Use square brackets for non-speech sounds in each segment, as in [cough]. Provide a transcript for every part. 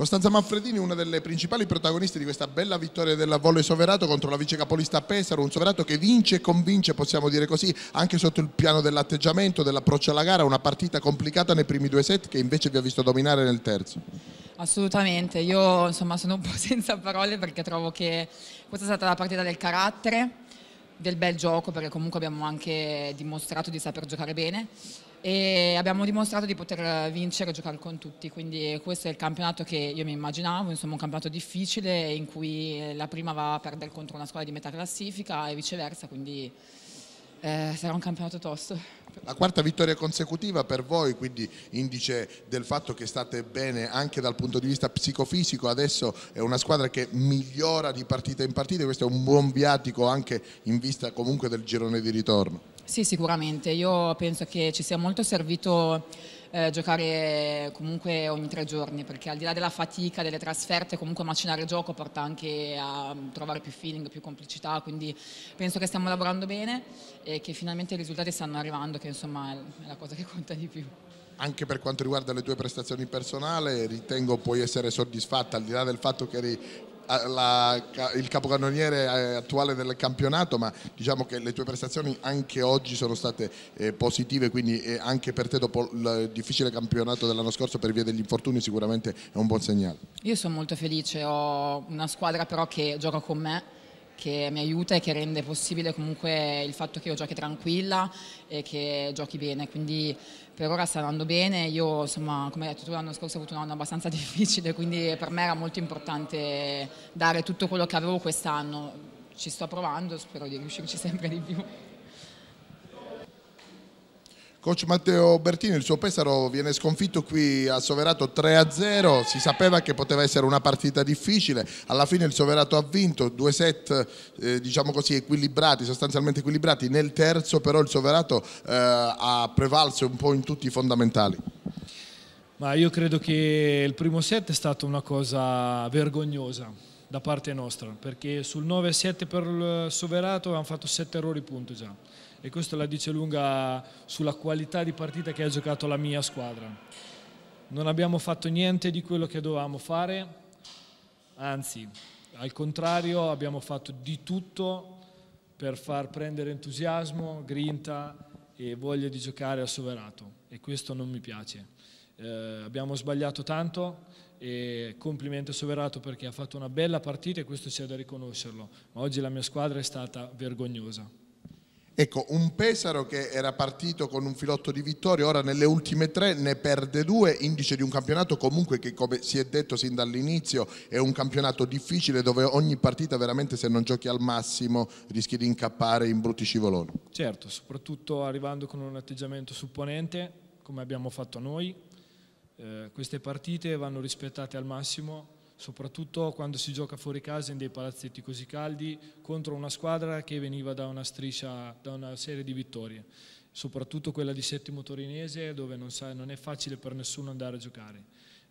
Costanza Manfredini una delle principali protagoniste di questa bella vittoria del volley soverato contro la vice capolista Pesaro, un soverato che vince e convince, possiamo dire così, anche sotto il piano dell'atteggiamento, dell'approccio alla gara, una partita complicata nei primi due set che invece vi ha visto dominare nel terzo. Assolutamente, io insomma, sono un po' [laughs] senza parole perché trovo che questa è stata la partita del carattere, del bel gioco perché comunque abbiamo anche dimostrato di saper giocare bene e abbiamo dimostrato di poter vincere e giocare con tutti, quindi questo è il campionato che io mi immaginavo, insomma un campionato difficile in cui eh, la prima va a perdere contro una squadra di metà classifica e viceversa, quindi eh, sarà un campionato tosto. La quarta vittoria consecutiva per voi, quindi indice del fatto che state bene anche dal punto di vista psicofisico, adesso è una squadra che migliora di partita in partita, questo è un buon viatico anche in vista comunque del girone di ritorno. Sì, sicuramente. Io penso che ci sia molto servito eh, giocare comunque ogni tre giorni, perché al di là della fatica, delle trasferte, comunque macinare il gioco porta anche a trovare più feeling, più complicità, quindi penso che stiamo lavorando bene e che finalmente i risultati stanno arrivando, che insomma è la cosa che conta di più. Anche per quanto riguarda le tue prestazioni personali, ritengo puoi essere soddisfatta, al di là del fatto che eri eh, la, il capocannoniere eh, attuale del campionato, ma diciamo che le tue prestazioni anche oggi sono state eh, positive, quindi eh, anche per te dopo il difficile campionato dell'anno scorso per via degli infortuni sicuramente è un buon segnale. Io sono molto felice, ho una squadra però che gioca con me che mi aiuta e che rende possibile comunque il fatto che io giochi tranquilla e che giochi bene, quindi per ora sta andando bene, io insomma come hai detto tu l'anno scorso ho avuto un anno abbastanza [laughs] difficile, quindi per me era molto importante dare tutto quello che avevo quest'anno, ci sto provando, spero di riuscirci sempre di più. Coach Matteo Bertini, il suo Pesaro viene sconfitto qui a Soverato 3-0, si sapeva che poteva essere una partita difficile, alla fine il Soverato ha vinto, due set eh, diciamo così equilibrati, sostanzialmente equilibrati, nel terzo però il Soverato eh, ha prevalso un po' in tutti i fondamentali. Ma io credo che il primo set è stata una cosa vergognosa da parte nostra, perché sul 9-7 per il Soverato abbiamo fatto 7 errori punto già e questo la dice lunga sulla qualità di partita che ha giocato la mia squadra. Non abbiamo fatto niente di quello che dovevamo fare, anzi al contrario abbiamo fatto di tutto per far prendere entusiasmo, grinta e voglia di giocare a Soverato e questo non mi piace. Eh, abbiamo sbagliato tanto e complimento a Soverato perché ha fatto una bella partita e questo c'è da riconoscerlo, ma oggi la mia squadra è stata vergognosa. Ecco, un Pesaro che era partito con un filotto di vittorie, ora nelle ultime tre ne perde due, indice di un campionato comunque che come si è detto sin dall'inizio è un campionato difficile dove ogni partita veramente se non giochi al massimo rischi di incappare in brutti scivoloni. Certo, soprattutto arrivando con un atteggiamento supponente come abbiamo fatto noi, eh, queste partite vanno rispettate al massimo soprattutto quando si gioca fuori casa in dei palazzetti così caldi contro una squadra che veniva da una striscia, da una serie di vittorie, soprattutto quella di settimo torinese dove non, sa, non è facile per nessuno andare a giocare.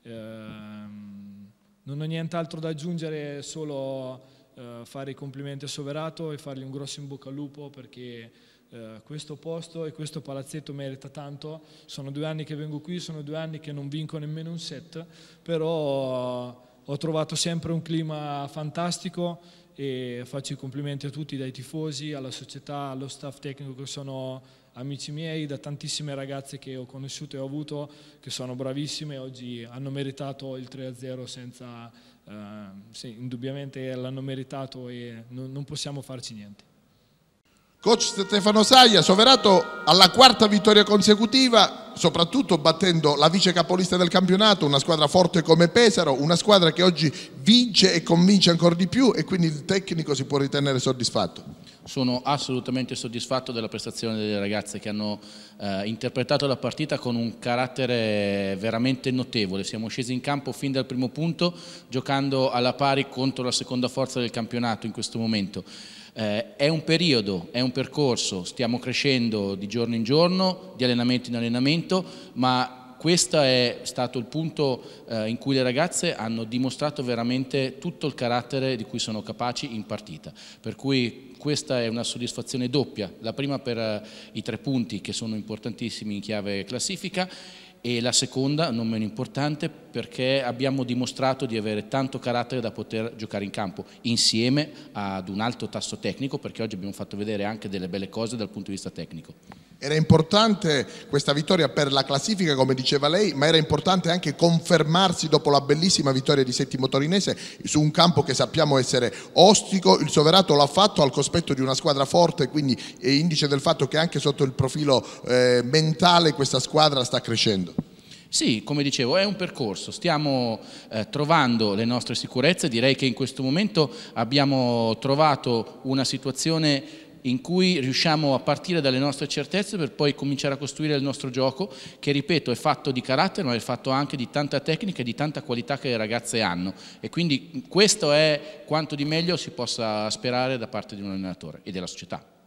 Eh, non ho nient'altro da aggiungere, solo eh, fare i complimenti a Soverato e fargli un grosso in bocca al lupo perché Uh, questo posto e questo palazzetto merita tanto. Sono due anni che vengo qui, sono due anni che non vinco nemmeno un set, però ho trovato sempre un clima fantastico e faccio i complimenti a tutti, dai tifosi, alla società, allo staff tecnico che sono amici miei, da tantissime ragazze che ho conosciuto e ho avuto, che sono bravissime, oggi hanno meritato il 3-0 senza, eh, sì, indubbiamente l'hanno meritato e non, non possiamo farci niente. Coach Stefano Saia, soverato alla quarta vittoria consecutiva, soprattutto battendo la vice capolista del campionato, una squadra forte come Pesaro, una squadra che oggi vince e convince ancora di più e quindi il tecnico si può ritenere soddisfatto. Sono assolutamente soddisfatto della prestazione delle ragazze che hanno eh, interpretato la partita con un carattere veramente notevole. Siamo scesi in campo fin dal primo punto giocando alla pari contro la seconda forza del campionato in questo momento. Eh, è un periodo, è un percorso, stiamo crescendo di giorno in giorno, di allenamento in allenamento, ma questo è stato il punto eh, in cui le ragazze hanno dimostrato veramente tutto il carattere di cui sono capaci in partita. Per cui questa è una soddisfazione doppia, la prima per eh, i tre punti che sono importantissimi in chiave classifica e la seconda, non meno importante, perché abbiamo dimostrato di avere tanto carattere da poter giocare in campo insieme ad un alto tasso tecnico, perché oggi abbiamo fatto vedere anche delle belle cose dal punto di vista tecnico. Era importante questa vittoria per la classifica, come diceva lei, ma era importante anche confermarsi dopo la bellissima vittoria di Settimo Torinese su un campo che sappiamo essere ostico. Il Soverato l'ha fatto al cospetto di una squadra forte, quindi è indice del fatto che anche sotto il profilo eh, mentale questa squadra sta crescendo. Sì, come dicevo, è un percorso, stiamo eh, trovando le nostre sicurezze, direi che in questo momento abbiamo trovato una situazione in cui riusciamo a partire dalle nostre certezze per poi cominciare a costruire il nostro gioco che ripeto è fatto di carattere ma è fatto anche di tanta tecnica e di tanta qualità che le ragazze hanno e quindi questo è quanto di meglio si possa sperare da parte di un allenatore e della società.